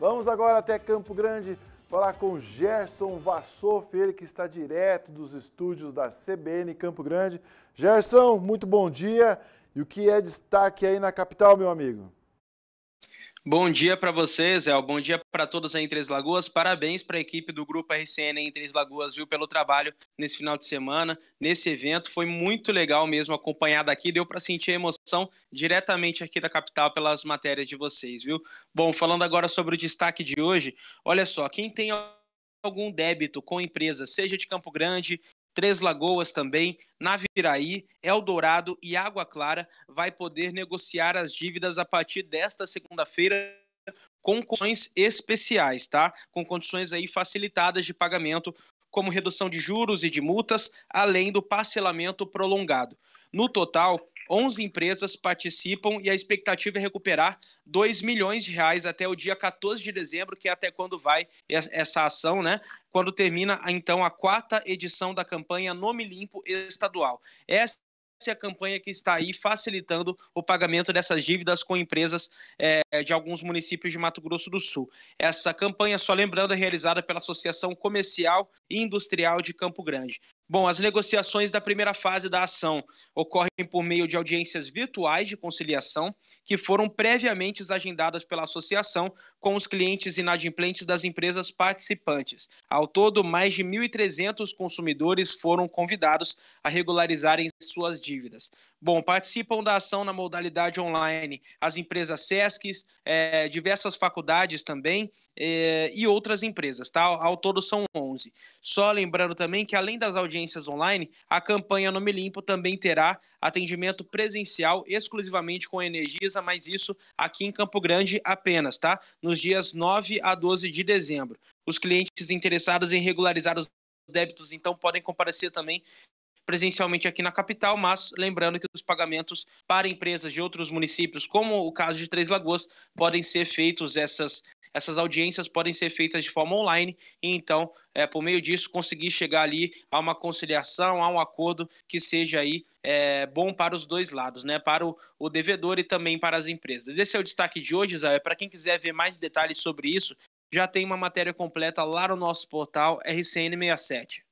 Vamos agora até Campo Grande falar com Gerson Vassoff, ele que está direto dos estúdios da CBN Campo Grande. Gerson, muito bom dia. E o que é destaque aí na capital, meu amigo? Bom dia para vocês, Zé. Bom dia para todos aí em Três Lagoas. Parabéns para a equipe do Grupo RCN em Três Lagoas, viu, pelo trabalho nesse final de semana, nesse evento. Foi muito legal mesmo acompanhar daqui. Deu para sentir a emoção diretamente aqui da capital pelas matérias de vocês, viu? Bom, falando agora sobre o destaque de hoje, olha só, quem tem algum débito com empresa, seja de Campo Grande, Três Lagoas também, Naviraí, Eldorado e Água Clara vai poder negociar as dívidas a partir desta segunda-feira com condições especiais, tá? Com condições aí facilitadas de pagamento, como redução de juros e de multas, além do parcelamento prolongado. No total, 11 empresas participam e a expectativa é recuperar 2 milhões de reais até o dia 14 de dezembro, que é até quando vai essa ação, né? Quando termina, então, a quarta edição da campanha Nome Limpo Estadual. Essa é a campanha que está aí facilitando o pagamento dessas dívidas com empresas é, de alguns municípios de Mato Grosso do Sul. Essa campanha, só lembrando, é realizada pela Associação Comercial e Industrial de Campo Grande. Bom, as negociações da primeira fase da ação ocorrem por meio de audiências virtuais de conciliação que foram previamente agendadas pela associação com os clientes inadimplentes das empresas participantes. Ao todo, mais de 1.300 consumidores foram convidados a regularizarem suas dívidas. Bom, participam da ação na modalidade online as empresas SESC, é, diversas faculdades também, é, e outras empresas, tá? Ao todo são 11. Só lembrando também que além das audiências audiências online, a campanha Nome Limpo também terá atendimento presencial exclusivamente com a Energisa, mas isso aqui em Campo Grande apenas, tá? Nos dias 9 a 12 de dezembro. Os clientes interessados em regularizar os débitos, então, podem comparecer também presencialmente aqui na capital, mas lembrando que os pagamentos para empresas de outros municípios, como o caso de Três Lagoas, podem ser feitos essas essas audiências podem ser feitas de forma online e então, é, por meio disso, conseguir chegar ali a uma conciliação, a um acordo que seja aí é, bom para os dois lados, né? Para o, o, devedor e também para as empresas. Esse é o destaque de hoje, Zé. Para quem quiser ver mais detalhes sobre isso, já tem uma matéria completa lá no nosso portal RCN67.